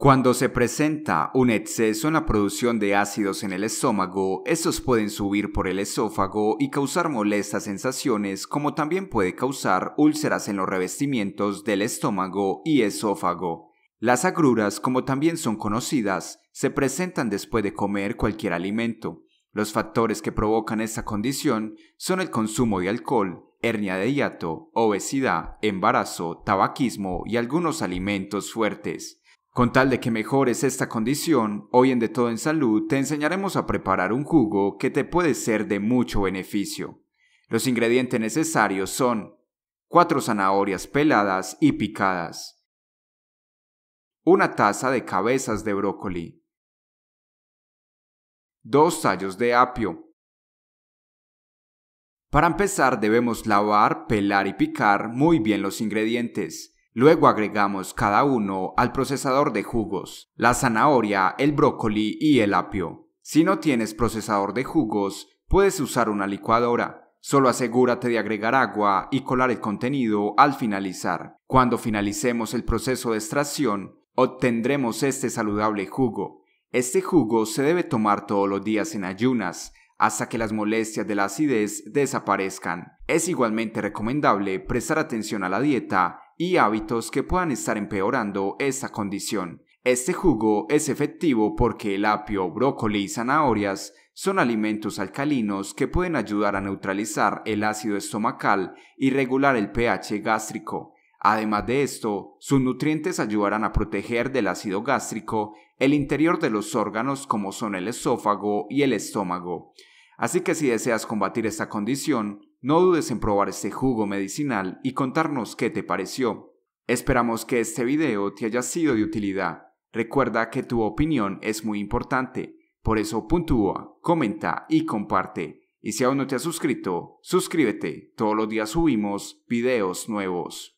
Cuando se presenta un exceso en la producción de ácidos en el estómago, estos pueden subir por el esófago y causar molestas sensaciones, como también puede causar úlceras en los revestimientos del estómago y esófago. Las agruras, como también son conocidas, se presentan después de comer cualquier alimento. Los factores que provocan esta condición son el consumo de alcohol, hernia de hiato, obesidad, embarazo, tabaquismo y algunos alimentos fuertes. Con tal de que mejores esta condición, hoy en De Todo en Salud te enseñaremos a preparar un jugo que te puede ser de mucho beneficio. Los ingredientes necesarios son 4 zanahorias peladas y picadas, una taza de cabezas de brócoli, dos tallos de apio. Para empezar debemos lavar, pelar y picar muy bien los ingredientes. Luego agregamos cada uno al procesador de jugos, la zanahoria, el brócoli y el apio. Si no tienes procesador de jugos, puedes usar una licuadora. Solo asegúrate de agregar agua y colar el contenido al finalizar. Cuando finalicemos el proceso de extracción, obtendremos este saludable jugo. Este jugo se debe tomar todos los días en ayunas, hasta que las molestias de la acidez desaparezcan. Es igualmente recomendable prestar atención a la dieta y hábitos que puedan estar empeorando esta condición. Este jugo es efectivo porque el apio, brócoli y zanahorias son alimentos alcalinos que pueden ayudar a neutralizar el ácido estomacal y regular el pH gástrico. Además de esto, sus nutrientes ayudarán a proteger del ácido gástrico el interior de los órganos como son el esófago y el estómago. Así que si deseas combatir esta condición, no dudes en probar este jugo medicinal y contarnos qué te pareció. Esperamos que este video te haya sido de utilidad. Recuerda que tu opinión es muy importante, por eso puntúa, comenta y comparte. Y si aún no te has suscrito, suscríbete, todos los días subimos videos nuevos.